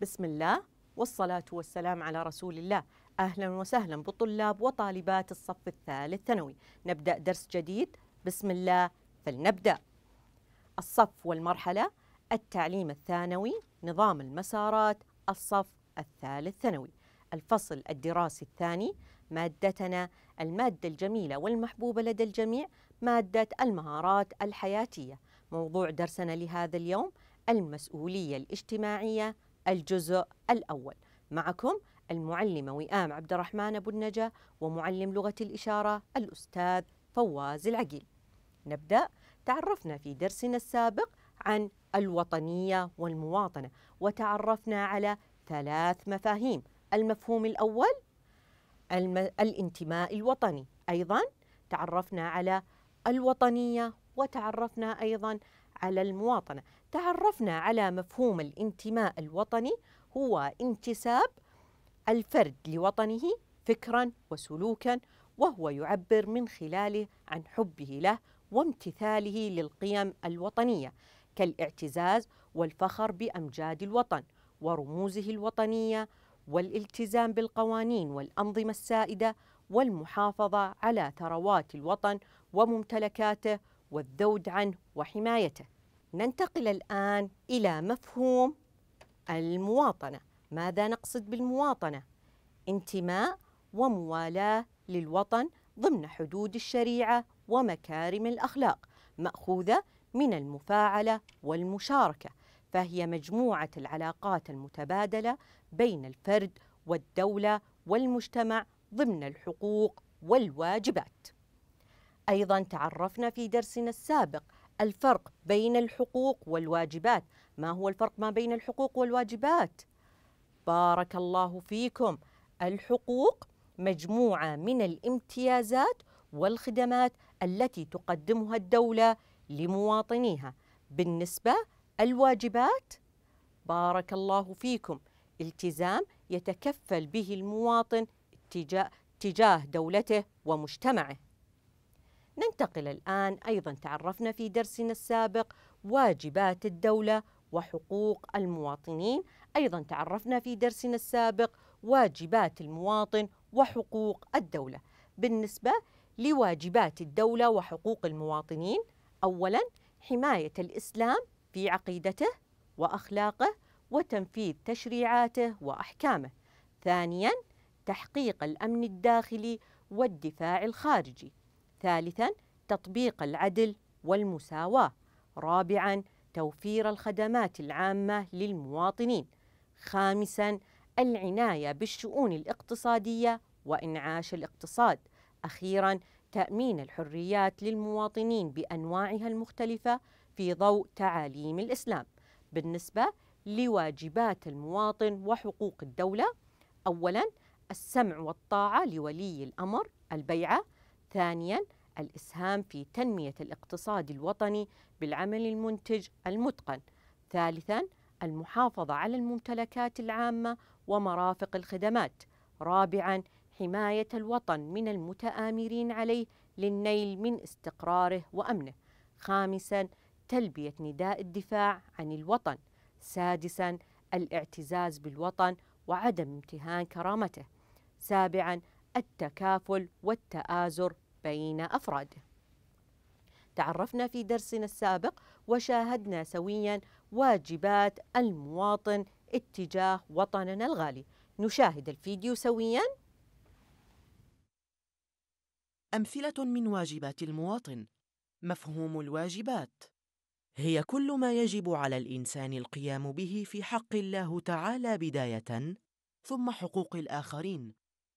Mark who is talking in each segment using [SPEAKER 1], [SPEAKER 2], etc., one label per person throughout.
[SPEAKER 1] بسم الله والصلاة والسلام على رسول الله أهلا وسهلا بطلاب وطالبات الصف الثالث ثانوي نبدأ درس جديد بسم الله فلنبدأ الصف والمرحلة التعليم الثانوي نظام المسارات الصف الثالث ثانوي الفصل الدراسي الثاني مادتنا المادة الجميلة والمحبوبة لدى الجميع مادة المهارات الحياتية موضوع درسنا لهذا اليوم المسؤولية الاجتماعية الجزء الأول معكم المعلمة وئام عبد الرحمن أبو النجا ومعلم لغة الإشارة الأستاذ فواز العقيل نبدأ تعرفنا في درسنا السابق عن الوطنية والمواطنة وتعرفنا على ثلاث مفاهيم المفهوم الأول الم... الانتماء الوطني أيضا تعرفنا على الوطنية وتعرفنا أيضا على المواطنة تعرفنا على مفهوم الانتماء الوطني هو انتساب الفرد لوطنه فكرا وسلوكا وهو يعبر من خلاله عن حبه له وامتثاله للقيم الوطنيه كالاعتزاز والفخر بامجاد الوطن ورموزه الوطنيه والالتزام بالقوانين والانظمه السائده والمحافظه على ثروات الوطن وممتلكاته والذود عنه وحمايته ننتقل الآن إلى مفهوم المواطنة ماذا نقصد بالمواطنة؟ انتماء وموالاة للوطن ضمن حدود الشريعة ومكارم الأخلاق مأخوذة من المفاعلة والمشاركة فهي مجموعة العلاقات المتبادلة بين الفرد والدولة والمجتمع ضمن الحقوق والواجبات. أيضا تعرفنا في درسنا السابق الفرق بين الحقوق والواجبات ما هو الفرق ما بين الحقوق والواجبات بارك الله فيكم الحقوق مجموعه من الامتيازات والخدمات التي تقدمها الدوله لمواطنيها بالنسبه الواجبات بارك الله فيكم التزام يتكفل به المواطن تجاه دولته ومجتمعه ننتقل الآن أيضا تعرفنا في درسنا السابق واجبات الدولة وحقوق المواطنين أيضا تعرفنا في درسنا السابق واجبات المواطن وحقوق الدولة بالنسبة لواجبات الدولة وحقوق المواطنين أولا حماية الإسلام في عقيدته وأخلاقه وتنفيذ تشريعاته وأحكامه ثانيا تحقيق الأمن الداخلي والدفاع الخارجي ثالثا تطبيق العدل والمساواة رابعا توفير الخدمات العامة للمواطنين خامسا العناية بالشؤون الاقتصادية وإنعاش الاقتصاد أخيرا تأمين الحريات للمواطنين بأنواعها المختلفة في ضوء تعاليم الإسلام بالنسبة لواجبات المواطن وحقوق الدولة أولا السمع والطاعة لولي الأمر البيعة ثانيا الإسهام في تنمية الاقتصاد الوطني بالعمل المنتج المتقن ثالثا المحافظة على الممتلكات العامة ومرافق الخدمات رابعا حماية الوطن من المتآمرين عليه للنيل من استقراره وأمنه خامسا تلبية نداء الدفاع عن الوطن سادسا الاعتزاز بالوطن وعدم امتهان كرامته سابعا التكافل والتآزر بين أفراده تعرفنا في درسنا السابق وشاهدنا سويا واجبات المواطن اتجاه وطننا الغالي نشاهد الفيديو سويا
[SPEAKER 2] أمثلة من واجبات المواطن مفهوم الواجبات هي كل ما يجب على الإنسان القيام به في حق الله تعالى بداية ثم حقوق الآخرين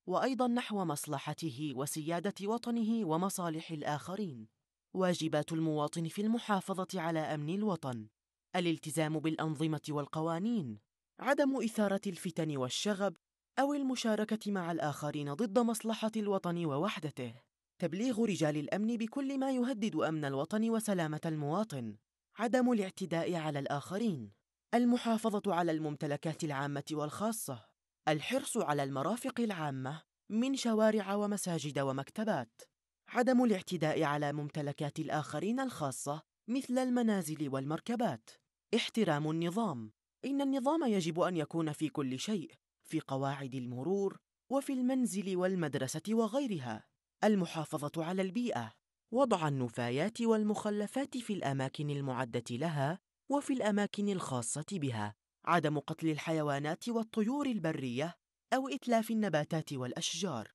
[SPEAKER 2] وأيضا نحو مصلحته وسيادة وطنه ومصالح الآخرين واجبات المواطن في المحافظة على أمن الوطن الالتزام بالأنظمة والقوانين عدم إثارة الفتن والشغب أو المشاركة مع الآخرين ضد مصلحة الوطن ووحدته تبليغ رجال الأمن بكل ما يهدد أمن الوطن وسلامة المواطن عدم الاعتداء على الآخرين المحافظة على الممتلكات العامة والخاصة الحرص على المرافق العامة من شوارع ومساجد ومكتبات عدم الاعتداء على ممتلكات الآخرين الخاصة مثل المنازل والمركبات احترام النظام إن النظام يجب أن يكون في كل شيء في قواعد المرور وفي المنزل والمدرسة وغيرها المحافظة على البيئة وضع النفايات والمخلفات في الأماكن المعدة لها وفي الأماكن الخاصة بها عدم قتل الحيوانات والطيور البرية أو إتلاف النباتات والأشجار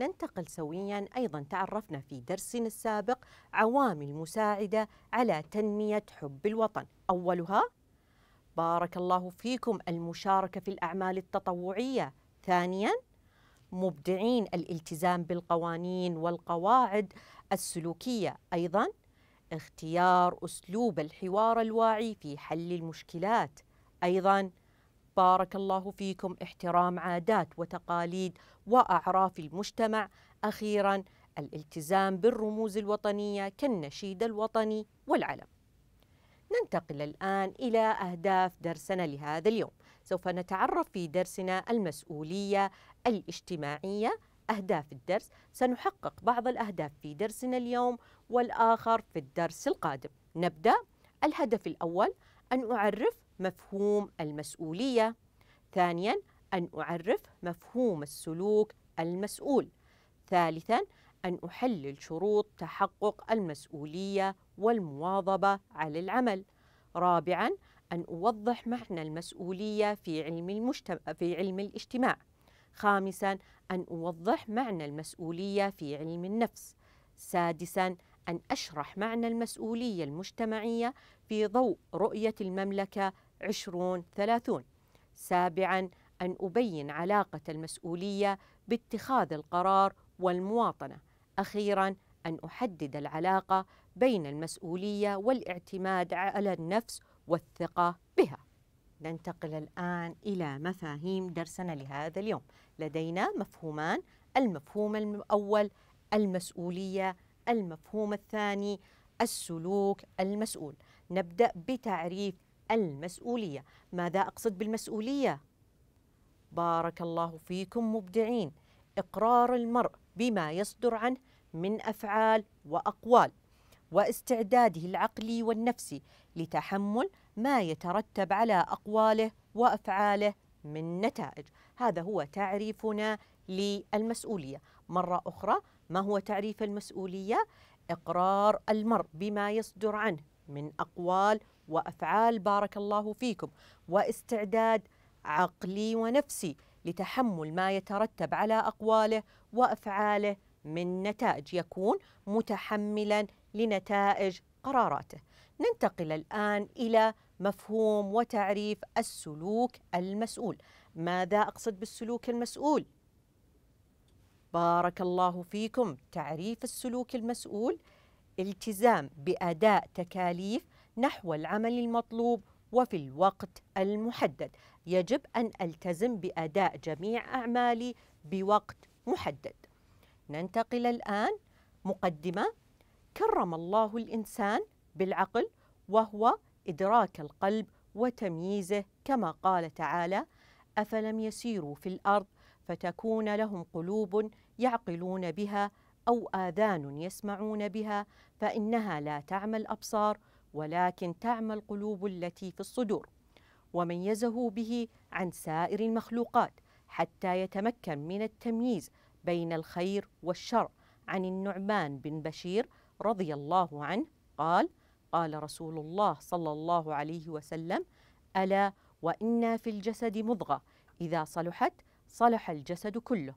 [SPEAKER 1] ننتقل سويا أيضا تعرفنا في درسنا السابق عوامل مساعدة على تنمية حب الوطن أولها بارك الله فيكم المشاركة في الأعمال التطوعية ثانيا مبدعين الالتزام بالقوانين والقواعد السلوكية أيضا اختيار أسلوب الحوار الواعي في حل المشكلات أيضا بارك الله فيكم احترام عادات وتقاليد وأعراف المجتمع أخيرا الالتزام بالرموز الوطنية كالنشيد الوطني والعلم ننتقل الآن إلى أهداف درسنا لهذا اليوم سوف نتعرف في درسنا المسؤولية الاجتماعية أهداف الدرس سنحقق بعض الأهداف في درسنا اليوم والآخر في الدرس القادم نبدأ الهدف الأول أن أعرف مفهوم المسؤولية ثانياً أن أعرف مفهوم السلوك المسؤول ثالثاً أن أحلل شروط تحقق المسؤولية والمواظبة على العمل رابعاً أن أوضح معنى المسؤولية في علم, المجتمع في علم الاجتماع خامسا أن أوضح معنى المسؤولية في علم النفس سادسا أن أشرح معنى المسؤولية المجتمعية في ضوء رؤية المملكة 2030 سابعا أن أبين علاقة المسؤولية باتخاذ القرار والمواطنة أخيرا أن أحدد العلاقة بين المسؤولية والاعتماد على النفس والثقة بها ننتقل الآن إلى مفاهيم درسنا لهذا اليوم لدينا مفهومان المفهوم الأول المسؤولية المفهوم الثاني السلوك المسؤول نبدأ بتعريف المسؤولية ماذا أقصد بالمسؤولية؟ بارك الله فيكم مبدعين إقرار المرء بما يصدر عنه من أفعال وأقوال واستعداده العقلي والنفسي لتحمل ما يترتب على اقواله وافعاله من نتائج هذا هو تعريفنا للمسؤوليه مره اخرى ما هو تعريف المسؤوليه اقرار المرء بما يصدر عنه من اقوال وافعال بارك الله فيكم واستعداد عقلي ونفسي لتحمل ما يترتب على اقواله وافعاله من نتائج يكون متحملا لنتائج قراراته ننتقل الآن إلى مفهوم وتعريف السلوك المسؤول ماذا أقصد بالسلوك المسؤول؟ بارك الله فيكم تعريف السلوك المسؤول التزام بأداء تكاليف نحو العمل المطلوب وفي الوقت المحدد يجب أن ألتزم بأداء جميع أعمالي بوقت محدد ننتقل الآن مقدمة كرم الله الإنسان بالعقل وهو إدراك القلب وتمييزه كما قال تعالى أفلم يسيروا في الأرض فتكون لهم قلوب يعقلون بها أو آذان يسمعون بها فإنها لا تعمى الأبصار ولكن تعمى القلوب التي في الصدور وميزه به عن سائر المخلوقات حتى يتمكن من التمييز بين الخير والشر عن النعمان بن بشير رضي الله عنه قال قال رسول الله صلى الله عليه وسلم الا وانا في الجسد مضغه اذا صلحت صلح الجسد كله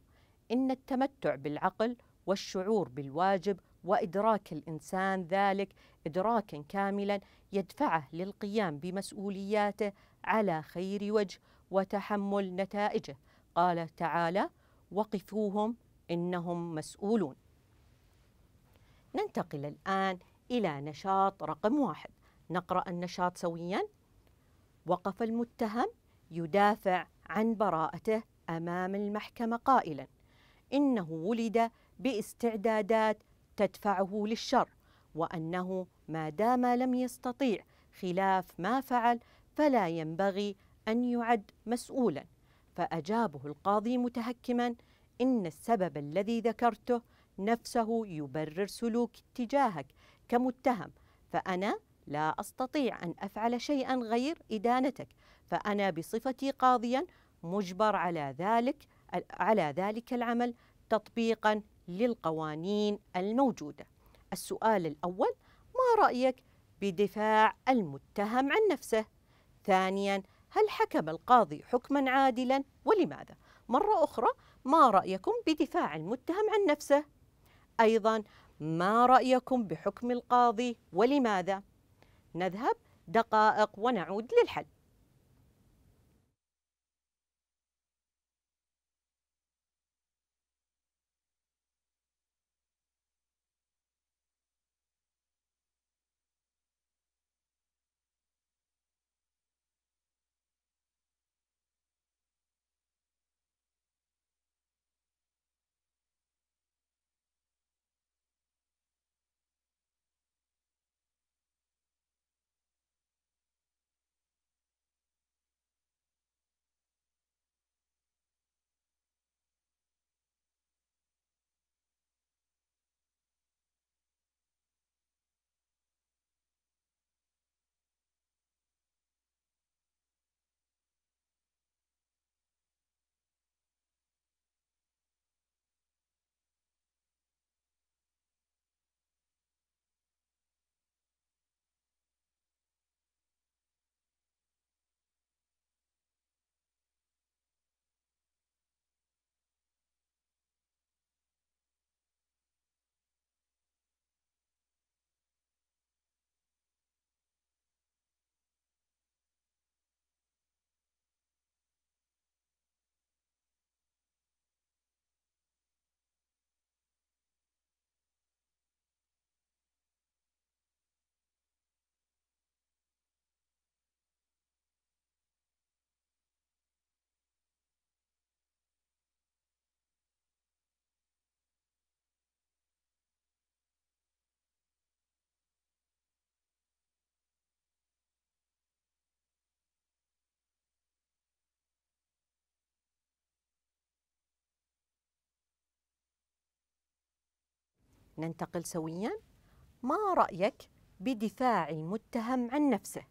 [SPEAKER 1] ان التمتع بالعقل والشعور بالواجب وادراك الانسان ذلك ادراكا كاملا يدفعه للقيام بمسؤولياته على خير وجه وتحمل نتائجه قال تعالى وقفوهم إنهم مسؤولون ننتقل الآن إلى نشاط رقم واحد نقرأ النشاط سويا وقف المتهم يدافع عن براءته أمام المحكمة قائلا إنه ولد باستعدادات تدفعه للشر وأنه ما دام لم يستطيع خلاف ما فعل فلا ينبغي أن يعد مسؤولا فأجابه القاضي متهكما إن السبب الذي ذكرته نفسه يبرر سلوك اتجاهك كمتهم فأنا لا أستطيع أن أفعل شيئا غير إدانتك فأنا بصفتي قاضيا مجبر على ذلك على ذلك العمل تطبيقا للقوانين الموجودة السؤال الأول ما رأيك بدفاع المتهم عن نفسه ثانيا هل حكم القاضي حكما عادلا ولماذا؟ مرة أخرى ما رأيكم بدفاع المتهم عن نفسه؟ أيضا ما رأيكم بحكم القاضي ولماذا؟ نذهب دقائق ونعود للحل ننتقل سويا ما رأيك بدفاع المتهم عن نفسه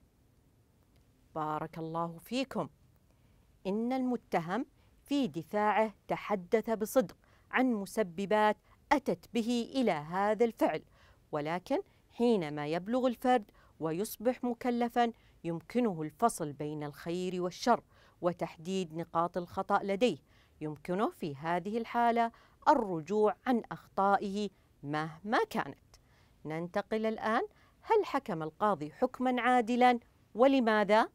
[SPEAKER 1] بارك الله فيكم إن المتهم في دفاعه تحدث بصدق عن مسببات أتت به إلى هذا الفعل ولكن حينما يبلغ الفرد ويصبح مكلفا يمكنه الفصل بين الخير والشر وتحديد نقاط الخطأ لديه يمكنه في هذه الحالة الرجوع عن أخطائه مهما كانت ننتقل الآن هل حكم القاضي حكما عادلا ولماذا؟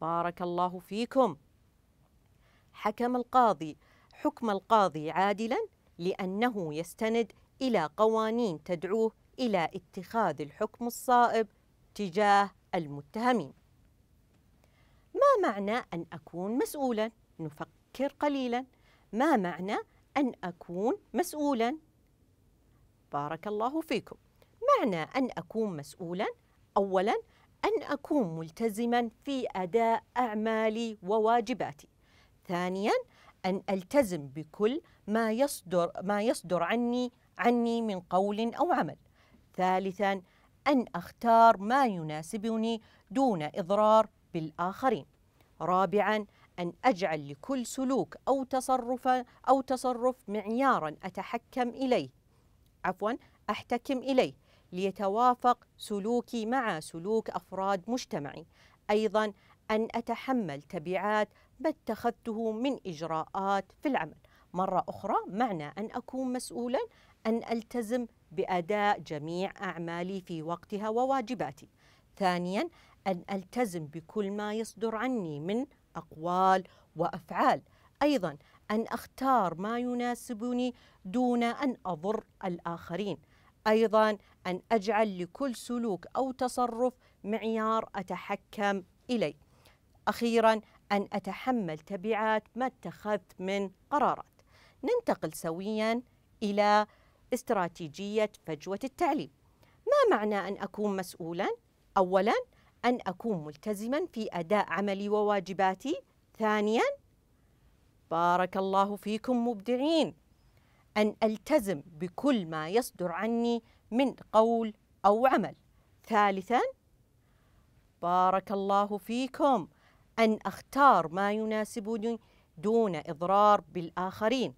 [SPEAKER 1] بارك الله فيكم حكم القاضي حكم القاضي عادلا لأنه يستند إلى قوانين تدعوه إلى اتخاذ الحكم الصائب تجاه المتهمين ما معنى أن أكون مسؤولا؟ نفكر قليلا ما معنى أن أكون مسؤولا؟ بارك الله فيكم معنى أن أكون مسؤولا أولا أن أكون ملتزما في أداء أعمالي وواجباتي ثانيا أن ألتزم بكل ما يصدر ما يصدر عني عني من قول أو عمل ثالثا أن أختار ما يناسبني دون إضرار بالآخرين رابعا أن أجعل لكل سلوك أو تصرف أو تصرف معيارا أتحكم إليه عفوا أحتكم إليه ليتوافق سلوكي مع سلوك أفراد مجتمعي أيضا أن أتحمل تبعات ما اتخذته من إجراءات في العمل مرة أخرى معنى أن أكون مسؤولا أن ألتزم بأداء جميع أعمالي في وقتها وواجباتي ثانيا أن ألتزم بكل ما يصدر عني من أقوال وأفعال أيضا أن أختار ما يناسبني دون أن أضر الآخرين أيضا أن أجعل لكل سلوك أو تصرف معيار أتحكم إليه أخيرا أن أتحمل تبعات ما اتخذت من قرارات ننتقل سويا إلى استراتيجية فجوة التعليم ما معنى أن أكون مسؤولا؟ أولا أن أكون ملتزما في أداء عملي وواجباتي ثانيا بارك الله فيكم مبدعين أن ألتزم بكل ما يصدر عني من قول أو عمل ثالثا بارك الله فيكم أن أختار ما يناسبني دون إضرار بالآخرين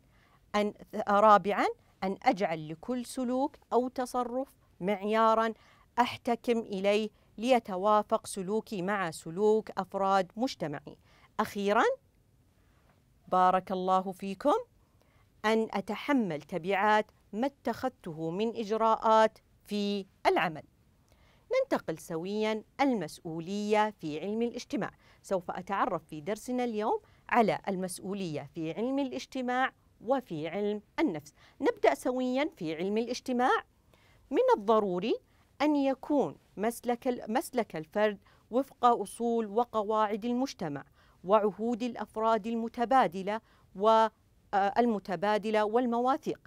[SPEAKER 1] أن رابعا أن أجعل لكل سلوك أو تصرف معيارا أحتكم إليه ليتوافق سلوكي مع سلوك أفراد مجتمعي أخيرا بارك الله فيكم أن أتحمل تبعات ما اتخذته من إجراءات في العمل ننتقل سويا المسؤولية في علم الاجتماع سوف أتعرف في درسنا اليوم على المسؤولية في علم الاجتماع وفي علم النفس نبدأ سويا في علم الاجتماع من الضروري أن يكون مسلك, مسلك الفرد وفق أصول وقواعد المجتمع وعهود الافراد المتبادله والمتبادله آه، والمواثيق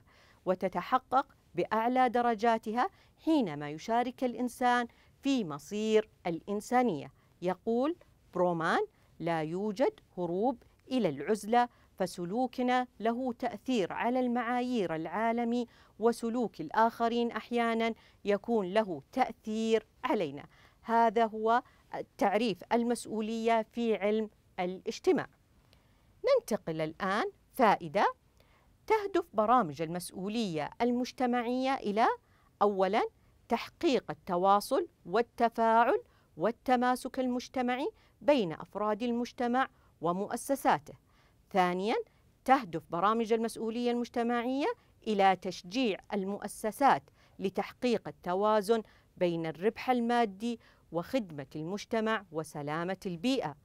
[SPEAKER 1] وتتحقق باعلى درجاتها حينما يشارك الانسان في مصير الانسانيه يقول برومان لا يوجد هروب الى العزله فسلوكنا له تاثير على المعايير العالمي وسلوك الاخرين احيانا يكون له تاثير علينا هذا هو تعريف المسؤوليه في علم الاجتماع ننتقل الآن فائدة تهدف برامج المسؤولية المجتمعية إلى أولاً تحقيق التواصل والتفاعل والتماسك المجتمعي بين أفراد المجتمع ومؤسساته. ثانياً تهدف برامج المسؤولية المجتمعية إلى تشجيع المؤسسات لتحقيق التوازن بين الربح المادي وخدمة المجتمع وسلامة البيئة.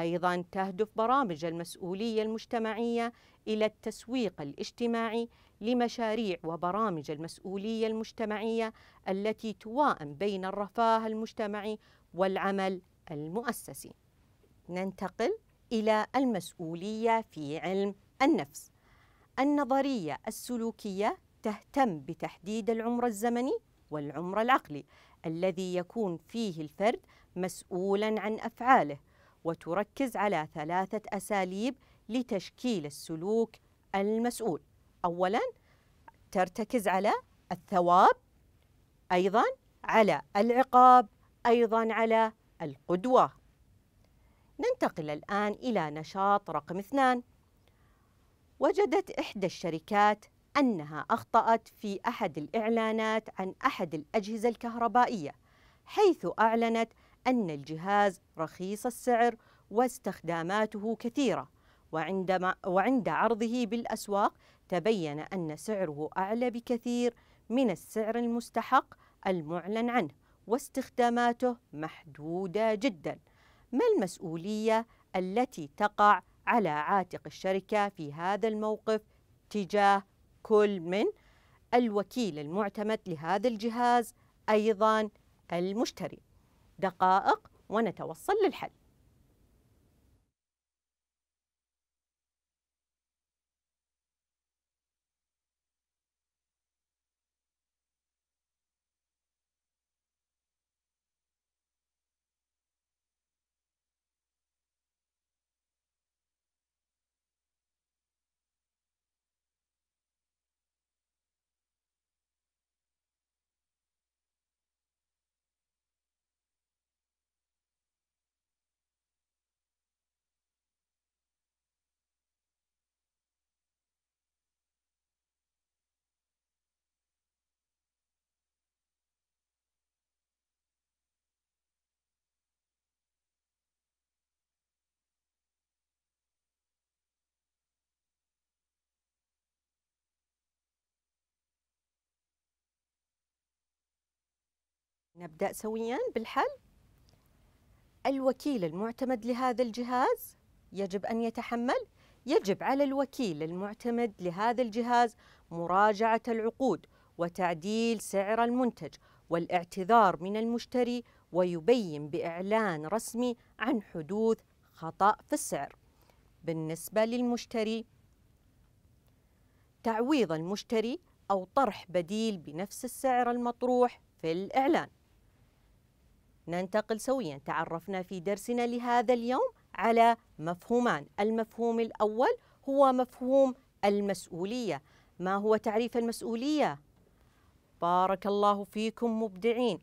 [SPEAKER 1] أيضا تهدف برامج المسؤولية المجتمعية إلى التسويق الاجتماعي لمشاريع وبرامج المسؤولية المجتمعية التي توائم بين الرفاه المجتمعي والعمل المؤسسي. ننتقل إلى المسؤولية في علم النفس. النظرية السلوكية تهتم بتحديد العمر الزمني والعمر العقلي الذي يكون فيه الفرد مسؤولا عن أفعاله وتركز على ثلاثة أساليب لتشكيل السلوك المسؤول أولا ترتكز على الثواب أيضا على العقاب أيضا على القدوة ننتقل الآن إلى نشاط رقم اثنان وجدت إحدى الشركات أنها أخطأت في أحد الإعلانات عن أحد الأجهزة الكهربائية حيث أعلنت أن الجهاز رخيص السعر واستخداماته كثيرة وعندما وعند عرضه بالأسواق تبين أن سعره أعلى بكثير من السعر المستحق المعلن عنه واستخداماته محدودة جدا ما المسؤولية التي تقع على عاتق الشركة في هذا الموقف تجاه كل من الوكيل المعتمد لهذا الجهاز أيضا المشتري دقائق ونتوصل للحل نبدأ سويا بالحل الوكيل المعتمد لهذا الجهاز يجب أن يتحمل يجب على الوكيل المعتمد لهذا الجهاز مراجعة العقود وتعديل سعر المنتج والاعتذار من المشتري ويبين بإعلان رسمي عن حدوث خطأ في السعر بالنسبة للمشتري تعويض المشتري أو طرح بديل بنفس السعر المطروح في الإعلان ننتقل سويا تعرفنا في درسنا لهذا اليوم على مفهومان المفهوم الأول هو مفهوم المسؤولية ما هو تعريف المسؤولية؟ بارك الله فيكم مبدعين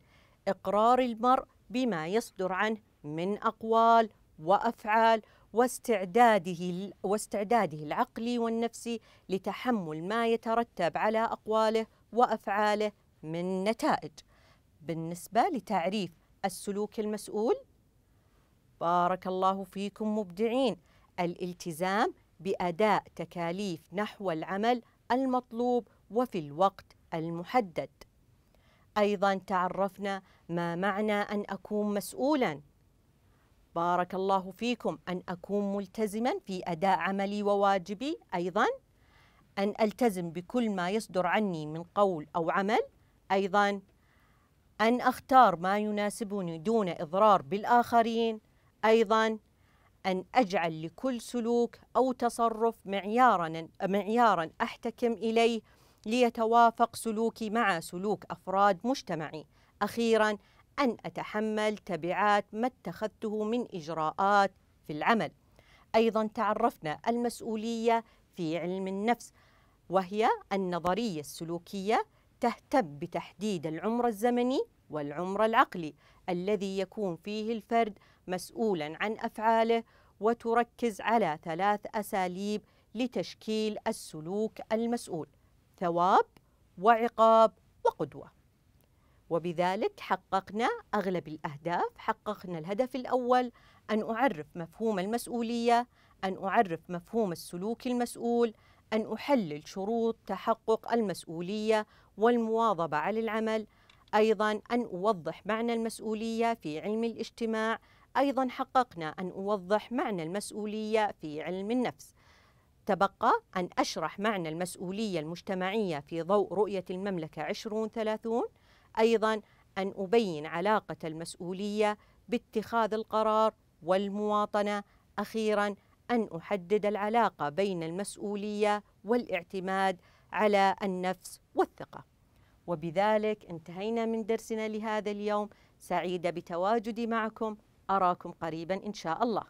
[SPEAKER 1] إقرار المرء بما يصدر عنه من أقوال وأفعال واستعداده واستعداده العقلي والنفسي لتحمل ما يترتب على أقواله وأفعاله من نتائج بالنسبة لتعريف السلوك المسؤول بارك الله فيكم مبدعين الالتزام بأداء تكاليف نحو العمل المطلوب وفي الوقت المحدد أيضا تعرفنا ما معنى أن أكون مسؤولا بارك الله فيكم أن أكون ملتزما في أداء عملي وواجبي أيضا أن ألتزم بكل ما يصدر عني من قول أو عمل أيضا أن أختار ما يناسبني دون إضرار بالآخرين أيضا أن أجعل لكل سلوك أو تصرف معيارا معيارا أحتكم إليه ليتوافق سلوكي مع سلوك أفراد مجتمعي أخيرا أن أتحمل تبعات ما اتخذته من إجراءات في العمل أيضا تعرفنا المسؤولية في علم النفس وهي النظرية السلوكية تهتم بتحديد العمر الزمني والعمر العقلي الذي يكون فيه الفرد مسؤولا عن افعاله وتركز على ثلاث اساليب لتشكيل السلوك المسؤول ثواب وعقاب وقدوه وبذلك حققنا اغلب الاهداف حققنا الهدف الاول ان اعرف مفهوم المسؤوليه ان اعرف مفهوم السلوك المسؤول أن أحلل شروط تحقق المسؤولية والمواظبة على العمل أيضا أن أوضح معنى المسؤولية في علم الاجتماع أيضا حققنا أن أوضح معنى المسؤولية في علم النفس تبقى أن أشرح معنى المسؤولية المجتمعية في ضوء رؤية المملكة 2030 أيضا أن أبين علاقة المسؤولية باتخاذ القرار والمواطنة أخيرا أن أحدد العلاقة بين المسؤولية والاعتماد على النفس والثقة وبذلك انتهينا من درسنا لهذا اليوم سعيدة بتواجدي معكم أراكم قريبا إن شاء الله